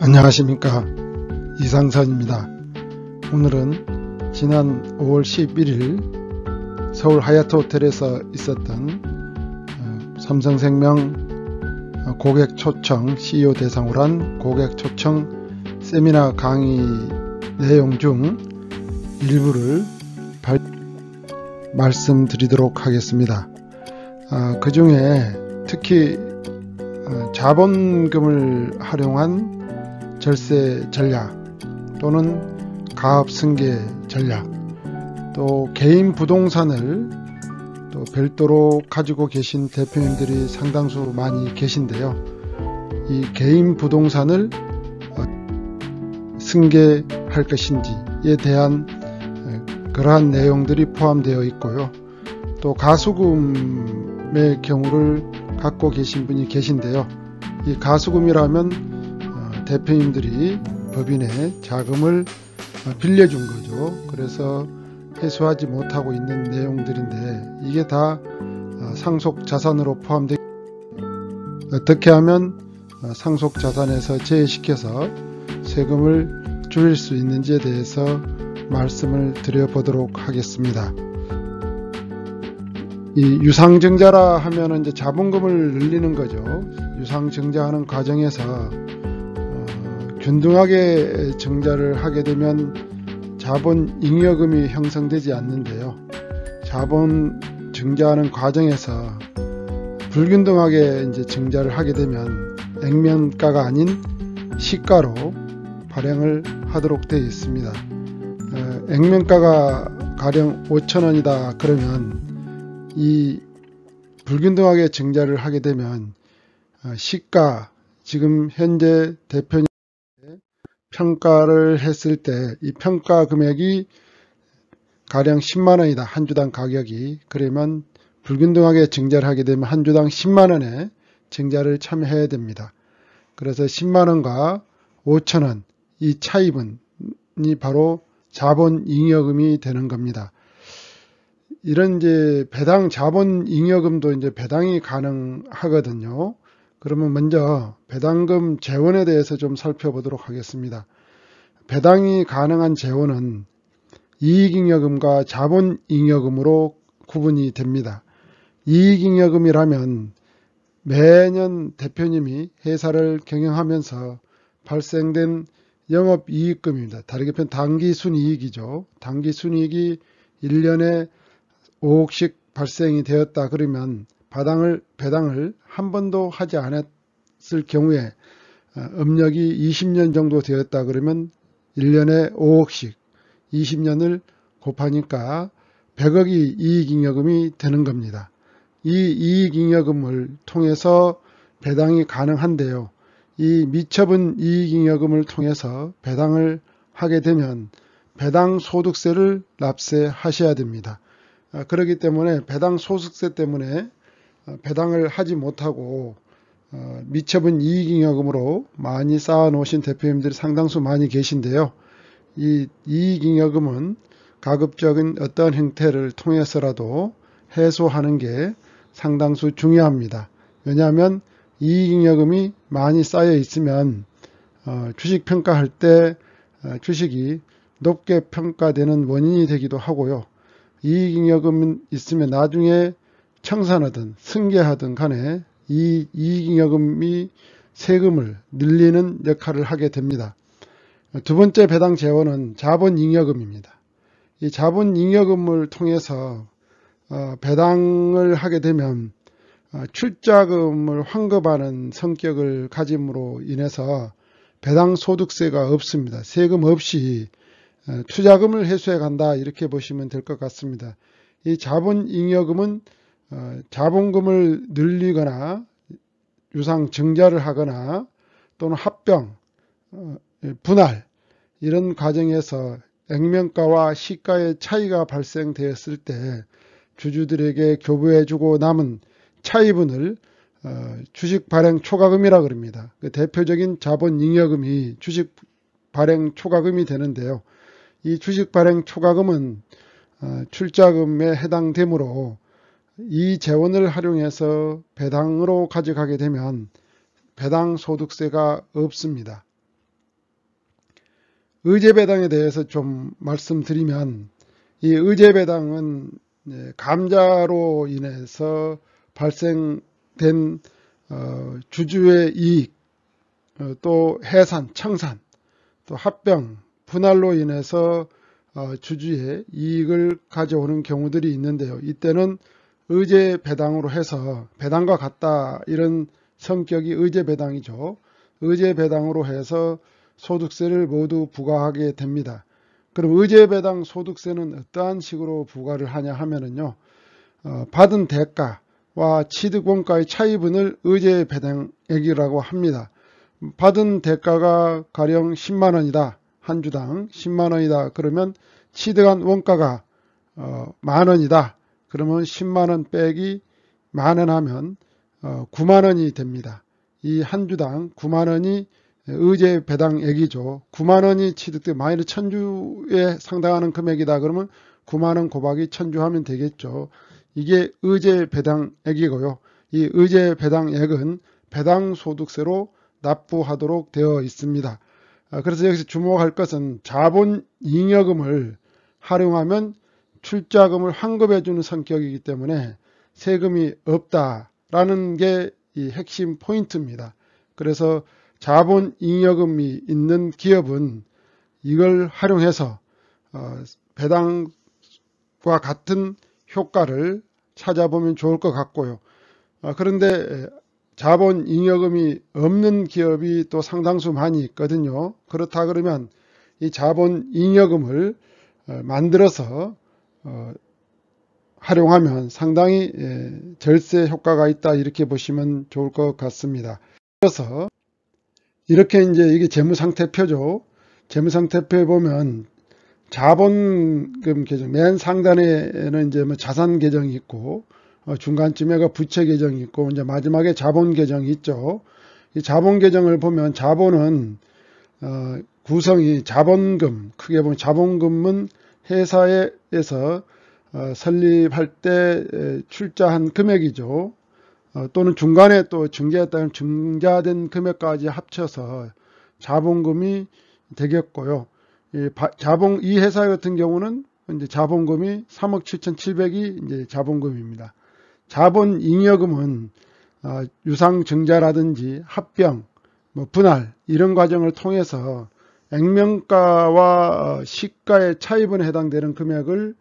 안녕하십니까 이상선입니다. 오늘은 지난 5월 11일 서울 하얏트 호텔에서 있었던 어, 삼성생명 어, 고객 초청 CEO 대상으로 한 고객 초청 세미나 강의 내용 중 일부를 발... 말씀드리도록 하겠습니다. 아, 그 중에 특히 어, 자본금을 활용한 절세 전략 또는 가업 승계 전략 또 개인 부동산을 또 별도로 가지고 계신 대표님들이 상당수 많이 계신데요. 이 개인 부동산을 어, 승계할 것인지에 대한 그러한 내용들이 포함되어 있고요. 또 가수금의 경우를 갖고 계신 분이 계신데요. 이 가수금이라면 대표님들이 법인에 자금을 빌려준 거죠. 그래서 회수하지 못하고 있는 내용들인데 이게 다 어, 상속 자산으로 포함되 어떻게 하면 어, 상속 자산에서 제외시켜서 세금을 줄일 수 있는지에 대해서 말씀을 드려보도록 하겠습니다. 이 유상증자라 하면 이제 자본금을 늘리는 거죠. 유상증자하는 과정에서 변동하게 증자를 하게 되면 자본 잉여금이 형성되지 않는데요. 자본 증자하는 과정에서 불균등하게 이제 증자를 하게 되면 액면가가 아닌 시가로 발행을 하도록 되어 있습니다. 어, 액면가가 가령 5천원이다 그러면 이 불균등하게 증자를 하게 되면 어, 시가 지금 현재 대표님 평가를 했을 때 이 평가 금액이 가령 10만 원이다. 한 주당 가격이. 그러면 불균등하게 증자를 하게 되면 한 주당 10만 원에 증자를 참여해야 됩니다. 그래서 10만 원과 5천 원이차입은이 바로 자본 잉여금이 되는 겁니다. 이런 이제 배당 자본 잉여금도 이제 배당이 가능하거든요. 그러면 먼저 배당금 재원에 대해서 좀 살펴보도록 하겠습니다. 배당이 가능한 재원은 이익잉여금과 자본잉여금으로 구분이 됩니다. 이익잉여금이라면 매년 대표님이 회사를 경영하면서 발생된 영업이익금입니다. 다르게 표현 당기순이익이죠. 단기순이익이 1년에 5억씩 발생이 되었다 그러면 배당을, 배당을 한 번도 하지 않았을 경우에 어, 음력이 20년 정도 되었다 그러면 1년에 5억씩 20년을 곱하니까 100억이 이익잉여금이 되는 겁니다. 이 이익잉여금을 통해서 배당이 가능한데요. 이 미처분 이익잉여금을 통해서 배당을 하게 되면 배당 소득세를 납세하셔야 됩니다. 어, 그렇기 때문에 배당 소득세 때문에 어, 배당을 하지 못하고 어, 미처분 이익잉여금으로 많이 쌓아놓으신 대표님들이 상당수 많이 계신데요. 이 이익잉여금은 가급적인 어떤 형태를 통해서라도 해소하는 게 상당수 중요합니다. 왜냐하면 이익잉여금이 많이 쌓여 있으면 어, 주식 평가할 때 주식이 높게 평가되는 원인이 되기도 하고요. 이익잉여금 있으면 나중에 청산하든 승계하든 간에 이 이익잉여금이 세금을 늘리는 역할을 하게 됩니다. 두 번째 배당 재원은 자본잉여금입니다. 이 자본잉여금을 통해서 어, 배당을 하게 되면 어, 출자금을 환급하는 성격을 가짐으로 인해서 배당소득세가 없습니다. 세금 없이 어, 투자금을 회수해 간다 이렇게 보시면 될 것 같습니다. 이 자본잉여금은 어, 자본금을 늘리거나 유상 증자를 하거나 또는 합병, 어, 예, 분할 이런 과정에서 액면가와 시가의 차이가 발생되었을 때 주주들에게 교부해주고 남은 차이분을 어, 주식 발행 초과금이라 그럽니다. 그 대표적인 자본 잉여금이 주식 발행 초과금이 되는데요. 이 주식 발행 초과금은 출자금에 해당되므로 이 재원을 활용해서 배당으로 가져가게 되면 배당 소득세가 없습니다. 의제배당에 대해서 좀 말씀드리면 이 의제배당은 감자로 인해서 발생된 어, 주주의 이익 어, 또 해산, 청산, 또 합병, 분할로 인해서 어, 주주의 이익을 가져오는 경우들이 있는데요. 이때는 의제 배당으로 해서 배당과 같다 이런 성격이 의제 배당이죠. 의제 배당으로 해서 소득세를 모두 부과하게 됩니다. 그럼 의제 배당 소득세는 어떠한 식으로 부과를 하냐 하면은요. 어, 받은 대가와 취득 원가의 차이분을 의제 배당액이라고 합니다. 받은 대가가 가령 10만 원이다. 한 주당 10만 원이다. 그러면 취득한 원가가 어, 만 원이다. 그러면 10만원 빼기 만원 하면 9만원이 어, 됩니다. 이 한 주당 9만원이 의제 배당액이죠. 9만원이 취득돼 마이너 천주에 상당하는 금액이다 그러면 9만원 곱하기 천주 하면 되겠죠. 이게 의제 배당액이고요. 이 의제 배당액은 배당소득세로 납부하도록 되어 있습니다. 아, 그래서 여기서 주목할 것은 자본잉여금을 활용하면 출자금을 환급해주는 성격이기 때문에 세금이 없다라는 게 이 핵심 포인트입니다. 그래서 자본 잉여금이 있는 기업은 이걸 활용해서 어, 배당과 같은 효과를 찾아보면 좋을 것 같고요. 어, 그런데 자본 잉여금이 없는 기업이 또 상당수 많이 있거든요. 그렇다 그러면 이 자본 잉여금을 어, 만들어서 어, 활용하면 상당히 예, 절세 효과가 있다 이렇게 보시면 좋을 것 같습니다. 그래서 이렇게 이제 이게 재무상태표죠. 재무상태표에 보면 자본금 계정 맨 상단에는 이제 뭐 자산 계정이 있고 어, 중간쯤에가 그 부채 계정이 있고 이제 마지막에 자본 계정이 있죠. 이 자본 계정을 보면 자본은 어, 구성이 자본금 크게 보면 자본금은 회사에서 어, 설립할 때 출자한 금액이죠. 어, 또는 중간에 또 증자했다면 증자된 금액까지 합쳐서 자본금이 되겠고요. 이 자본 이 회사 같은 경우는 이제 자본금이 3억 7,700이 이제 자본금입니다. 자본 잉여금은 어, 유상 증자라든지 합병, 뭐 분할 이런 과정을 통해서 액면가와 어, 시가의 차입은 해당되는 금액을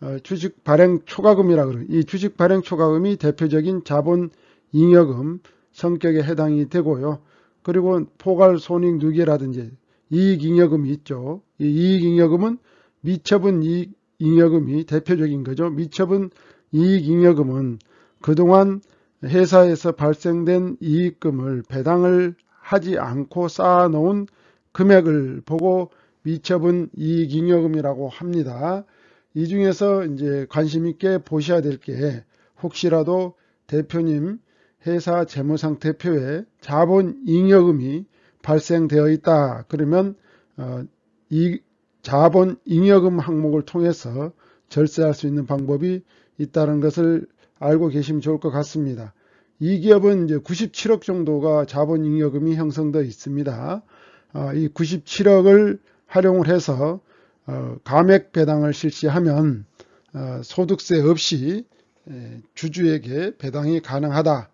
어, 주식 발행 초과금이라 고 그래요. 이 주식 발행 초과금이 대표적인 자본 잉여금 성격에 해당이 되고요. 그리고 포괄 손익 누계라든지 이익 잉여금이 있죠. 이 이익 잉여금은 미처분 이익 잉여금이 대표적인 거죠. 미처분 이익 잉여금은 그동안 회사에서 발생된 이익금을 배당을 하지 않고 쌓아놓은 금액을 보고 미처분 이익잉여금이라고 합니다. 이 중에서 이제 관심 있게 보셔야 될 게 혹시라도 대표님 회사 재무상태표에 자본잉여금이 발생되어 있다. 그러면 어, 이 자본잉여금 항목을 통해서 절세할 수 있는 방법이 있다는 것을 알고 계시면 좋을 것 같습니다. 이 기업은 이제 97억 정도가 자본잉여금이 형성되어 있습니다. 어, 이 97억을 활용을 해서 어, 감액 배당을 실시하면 어, 소득세 없이 주주에게 배당이 가능하다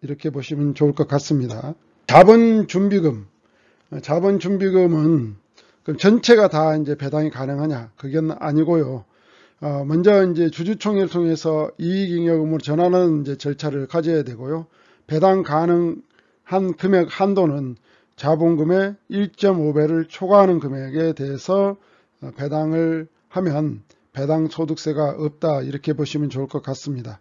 이렇게 보시면 좋을 것 같습니다. 자본준비금 자본준비금은 그럼 전체가 다 이제 배당이 가능하냐 그건 아니고요. 먼저 이제 주주총회를 통해서 이익잉여금으로 전환하는 이제 절차를 가져야 되고요. 배당 가능한 금액 한도는 자본금의 1.5배를 초과하는 금액에 대해서 배당을 하면 배당 소득세가 없다 이렇게 보시면 좋을 것 같습니다.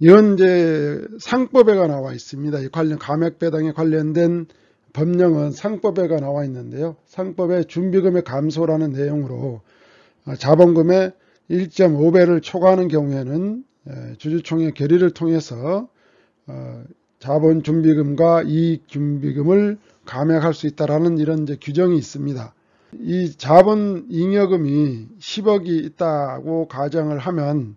이런 이제 상법에가 나와 있습니다. 이 관련 감액 배당에 관련된 법령은 상법에가 나와 있는데요. 상법의 준비금의 감소라는 내용으로 자본금의 1.5배를 초과하는 경우에는 주주총회 결의를 통해서 어, 자본준비금과 이익준비금을 감액할 수 있다라는 이런 이제 규정이 있습니다. 이 자본잉여금이 10억이 있다고 가정을 하면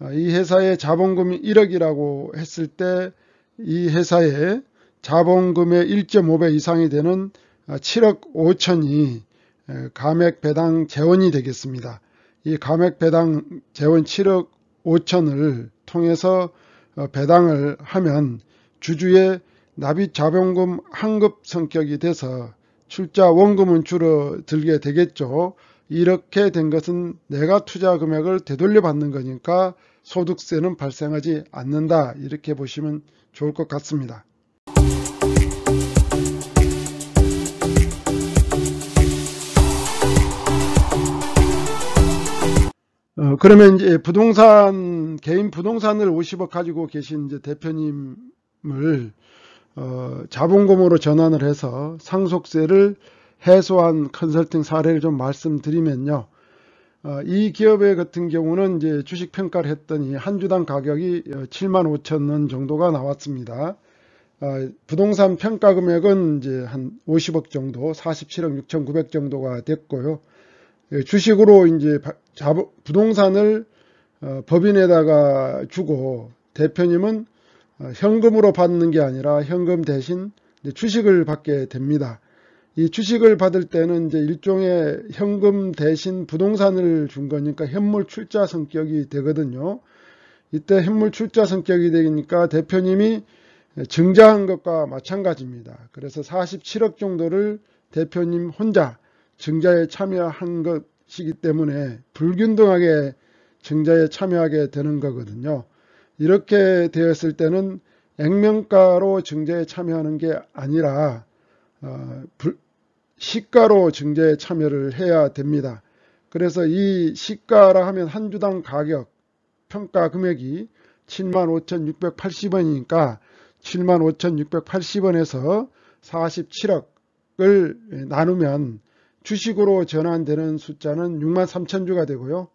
어, 이 회사의 자본금이 1억이라고 했을 때 이 회사의 자본금의 1.5배 이상이 되는 7억 어, 5천이 감액 배당 재원이 되겠습니다. 이 감액 배당 재원 7억 5천을 통해서 어, 배당을 하면 주주의 납입 자본금 한급 성격이 돼서 출자 원금은 줄어들게 되겠죠. 이렇게 된 것은 내가 투자 금액을 되돌려 받는 거니까 소득세는 발생하지 않는다 이렇게 보시면 좋을 것 같습니다. 어, 그러면 이제 부동산 개인 부동산을 50억 가지고 계신 이제 대표님 을 어, 자본금으로 전환을 해서 상속세를 해소한 컨설팅 사례를 좀 말씀드리면요. 어, 이 기업의 같은 경우는 이제 주식 평가를 했더니 한 주당 가격이 7만 어, 5천 원 정도가 나왔습니다. 어, 부동산 평가 금액은 이제 한 50억 정도, 47억 6천9백 정도가 됐고요. 예, 주식으로 이제 부동산을 어, 법인에다가 주고 대표님은 어, 현금으로 받는 게 아니라 현금 대신 주식을 받게 됩니다. 이 주식을 받을 때는 이제 일종의 현금 대신 부동산을 준 거니까 현물 출자 성격이 되거든요. 이때 현물 출자 성격이 되니까 대표님이 증자한 것과 마찬가지입니다. 그래서 47억 정도를 대표님 혼자 증자에 참여한 것이기 때문에 불균등하게 증자에 참여하게 되는 거거든요. 이렇게 되었을 때는 액면가로 증제에 참여하는 게 아니라 어, 시가로 증제에 참여를 해야 됩니다. 그래서 이 시가라 하면 한 주당 가격 평가 금액이 75,680원이니까 75,680원에서 47억을 나누면 주식으로 전환되는 숫자는 63,000주가 되고요.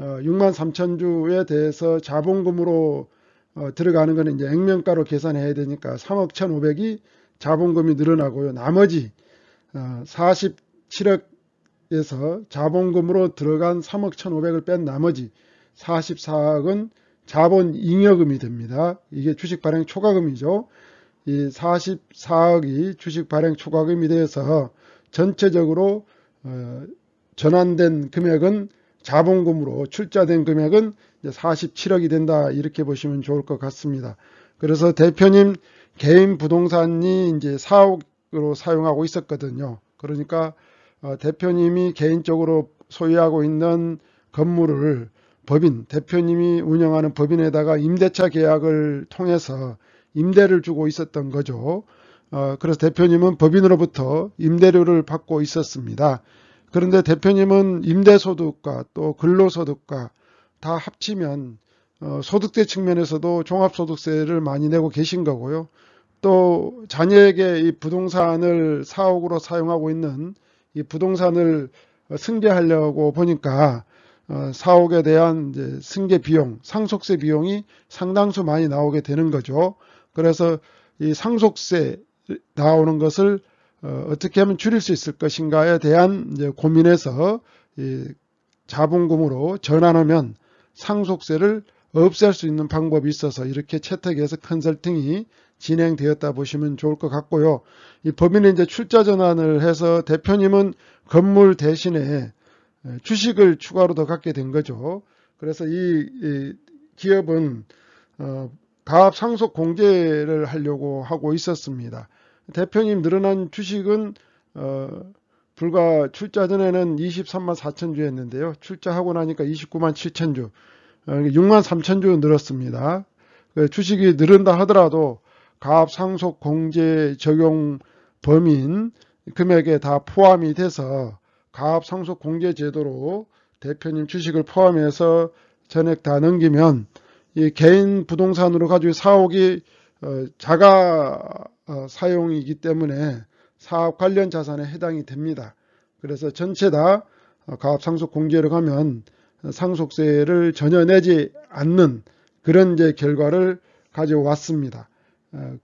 6만 어, 3천 주에 대해서 자본금으로 어, 들어가는 것은 이제 액면가로 계산해야 되니까 3억 1,500이 자본금이 늘어나고요. 나머지 47억에서 어, 자본금으로 들어간 3억 1,500을 뺀 나머지 44억은 자본 잉여금이 됩니다. 이게 주식 발행 초과금이죠. 이 44억이 주식 발행 초과금이 되어서 전체적으로 전환된 금액은 자본금으로 출자된 금액은 47억이 된다 이렇게 보시면 좋을 것 같습니다. 그래서 대표님 개인 부동산이 이제 사옥으로 사용하고 있었거든요. 그러니까 어, 대표님이 개인적으로 소유하고 있는 건물을 법인, 대표님이 운영하는 법인에다가 임대차 계약을 통해서 임대를 주고 있었던 거죠. 어, 그래서 대표님은 법인으로부터 임대료를 받고 있었습니다. 그런데 대표님은 임대소득과 또 근로소득과 다 합치면 어, 소득세 측면에서도 종합소득세를 많이 내고 계신 거고요. 또 자녀에게 이 부동산을 사옥으로 사용하고 있는 이 부동산을 승계하려고 보니까 어, 사옥에 대한 이제 승계 비용, 상속세 비용이 상당수 많이 나오게 되는 거죠. 그래서 이 상속세 나오는 것을 어, 어떻게 하면 줄일 수 있을 것인가에 대한 고민에서 자본금으로 전환하면 상속세를 없앨 수 있는 방법이 있어서 이렇게 채택해서 컨설팅이 진행되었다 보시면 좋을 것 같고요. 이 법인은 이제 출자 전환을 해서 대표님은 건물 대신에 주식을 추가로 더 갖게 된 거죠. 그래서 이, 기업은 어, 가압 상속 공제를 하려고 하고 있었습니다. 대표님 늘어난 주식은 어, 불과 출자 전에는 23만 4천 주였는데요. 출자하고 나니까 29만 7천 주, 6만 어, 그러니까 3천 주 늘었습니다. 그 주식이 늘은다 하더라도 가압 상속 공제 적용 범인 금액에 다 포함이 돼서 가압 상속 공제 제도로 대표님 주식을 포함해서 전액 다 넘기면 이 개인 부동산으로 가지고 사옥이 어, 자가 어, 사용이기 때문에 사업 관련 자산에 해당이 됩니다. 그래서 전체 다가업상속 어, 공제를 가면 상속세를 전혀 내지 않는 그런 이제 결과를 가져왔습니다.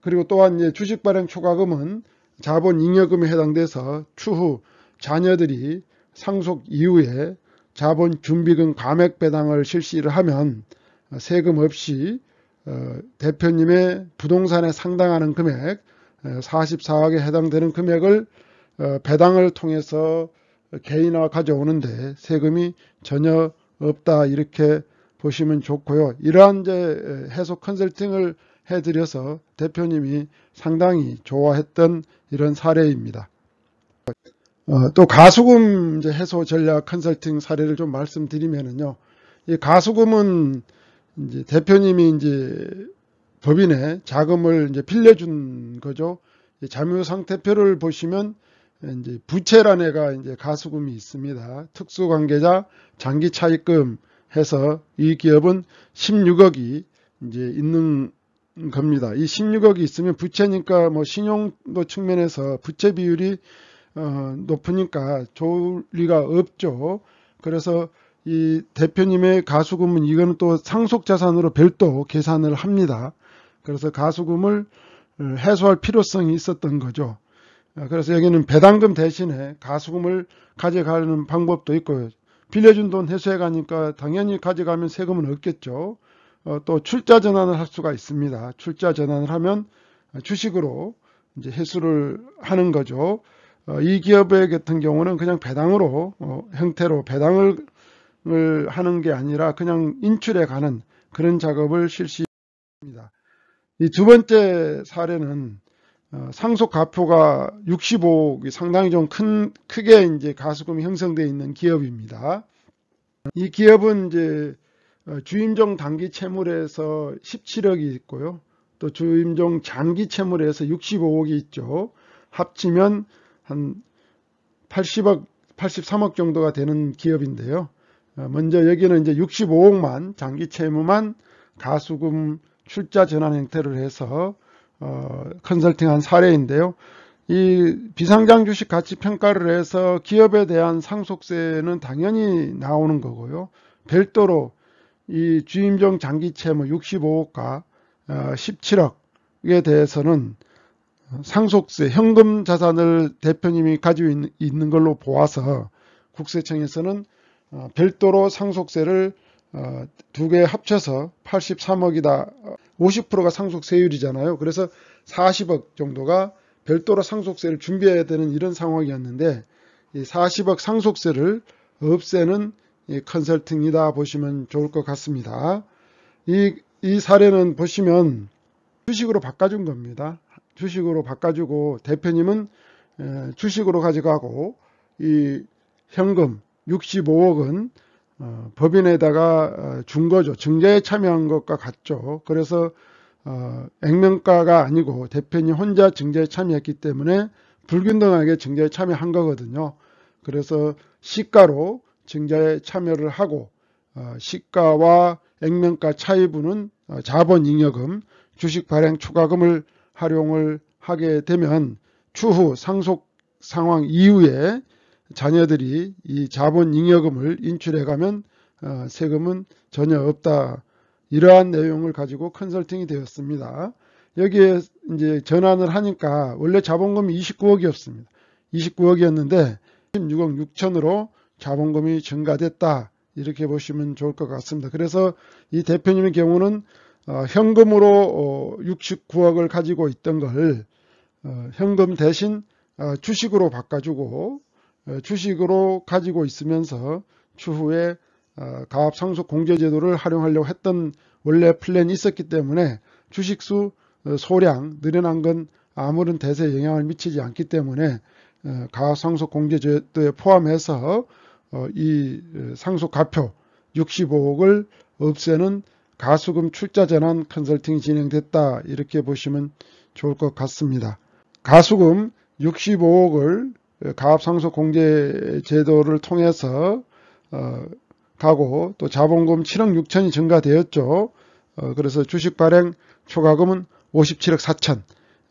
그리고 또한 이제 주식 발행 초과금은 자본 잉여금에 해당돼서 추후 자녀들이 상속 이후에 자본 준비금 감액 배당을 실시를 하면 세금 없이 어, 대표님의 부동산에 상당하는 금액 44억에 어, 해당되는 금액을 어, 배당을 통해서 개인화 가져오는데 세금이 전혀 없다 이렇게 보시면 좋고요. 이러한 이제 해석 컨설팅을 해드려서 대표님이 상당히 좋아했던 이런 사례입니다. 또 가수금 해소 전략 컨설팅 사례를 좀말씀드리면요이 가수금은 이제 대표님이 이제 법인에 자금을 이제 필려준 거죠. 자묘상태표를 보시면 이제 부채란 에가 이제 가수금이 있습니다. 특수관계자 장기 차입금 해서 이 기업은 16억이 이제 있는 겁니다. 이 16억이 있으면 부채니까 뭐 신용도 측면에서 부채 비율이 어 높으니까 좋을 리가 없죠. 그래서 이 대표님의 가수금은 이건또 상속자산으로 별도 계산을 합니다. 그래서 가수금을 어, 해소할 필요성이 있었던 거죠. 아, 그래서 여기는 배당금 대신에 가수금을 가져가는 방법도 있고요. 빌려준 돈해소해 가니까 당연히 가져가면 세금은 없겠죠. 어, 또 출자 전환을 할 수가 있습니다. 출자 전환을 하면 주식으로 이제 회수를 하는 거죠. 어, 이 기업의 같은 경우는 그냥 배당으로 형태로 배당을 을 하는 게 아니라 그냥 인출해 가는 그런 작업을 실시합니다. 이 두 번째 사례는 어, 상속 가표가 65억이 상당히 좀 큰 크게 이제 가수금이 형성되어 있는 기업입니다. 이 기업은 이제 어, 주임종 단기 채무에서 17억이 있고요. 또 주임종 장기 채무에서 65억이 있죠. 합치면 한 80억, 83억 정도가 되는 기업인데요. 어, 먼저 여기는 이제 65억만 장기 채무만 가수금 출자 전환 행태를 해서 어, 컨설팅한 사례인데요. 이 비상장 주식 가치 평가를 해서 기업에 대한 상속세는 당연히 나오는 거고요. 별도로 이 주임종 장기 채무 65억과 17억에 어, 대해서는 상속세 현금 자산을 대표님이 가지고 있는 걸로 보아서 국세청에서는 어, 별도로 상속세를 어, 두 개 합쳐서 83억이다. 50%가 어, 상속세율이잖아요. 그래서 40억 정도가 별도로 상속세를 준비해야 되는 이런 상황이었는데 40억 상속세를 없애는 컨설팅이다 보시면 좋을 것 같습니다. 이, 이 사례는 보시면 주식으로 바꿔준 겁니다. 주식으로 바꿔주고 대표님은 주식으로 가져가고 이 현금 65억은 어, 법인에다가 어, 준 거죠. 증자에 참여한 것과 같죠. 그래서 어, 액면가가 아니고 대표님 혼자 증자에 참여했기 때문에 불균등하게 증자에 참여한 거거든요. 그래서 시가로 증자에 참여를 하고 어, 시가와 액면가 차이분은 어, 자본잉여금, 주식발행 추가금을 활용을 하게 되면 추후 상속 상황 이후에 자녀들이 이 자본 잉여금을 인출해가면 어, 세금은 전혀 없다. 이러한 내용을 가지고 컨설팅이 되었습니다. 여기에 이제 전환을 하니까 원래 자본금이 29억이었습니다. 29억이었는데 16억 6천으로 자본금이 증가됐다. 이렇게 보시면 좋을 것 같습니다. 그래서 이 대표님의 경우는 어, 현금으로 69억을 어, 가지고 있던 걸 현금 대신 주식으로 바꿔주고 어, 주식으로 가지고 있으면서 추후에 어, 가업 상속 공제 제도를 활용하려고 했던 원래 플랜이 있었기 때문에 주식수 어, 소량 늘어난 건 아무런 대세에 영향을 미치지 않기 때문에 가업 상속 공제 제도에 포함해서 이 상속 가표 65억을 없애는 가수금 출자 전환 컨설팅이 진행됐다 이렇게 보시면 좋을 것 같습니다. 가수금 65억을 그 가압상속공제제도를 통해서 어, 가고 또 자본금 7억 6천이 증가되었죠. 어, 그래서 주식 발행 초과금은 57억 4천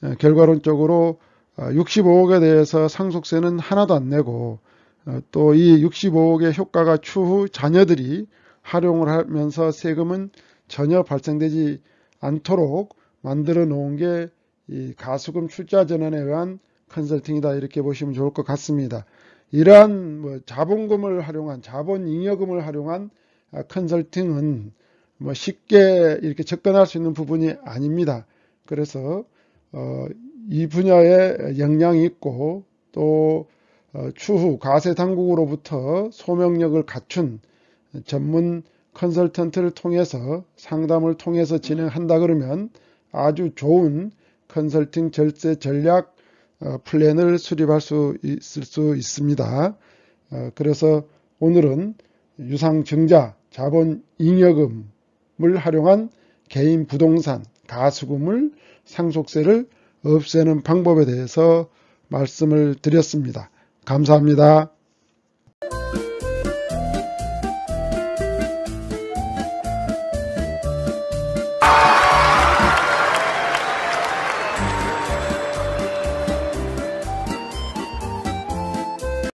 어, 결과론적으로 65억에 어, 대해서 상속세는 하나도 안 내고 어, 또이 65억의 효과가 추후 자녀들이 활용을 하면서 세금은 전혀 발생되지 않도록 만들어 놓은 게 이 가수금 출자 전환에 의한 컨설팅이다 이렇게 보시면 좋을 것 같습니다. 이러한 뭐 자본금을 활용한 자본 잉여금을 활용한 아, 컨설팅은 뭐 쉽게 이렇게 접근할 수 있는 부분이 아닙니다. 그래서 어, 이 분야에 역량이 있고 또 어, 추후 과세 당국으로부터 소명력을 갖춘 전문 컨설턴트를 통해서 상담을 통해서 진행한다 그러면 아주 좋은 컨설팅 절세 전략 어, 플랜을 수립할 수 있을 수 있습니다. 어, 그래서 오늘은 유상증자 자본잉여금을 활용한 개인 부동산 가수금을 상속세를 없애는 방법에 대해서 말씀을 드렸습니다. 감사합니다.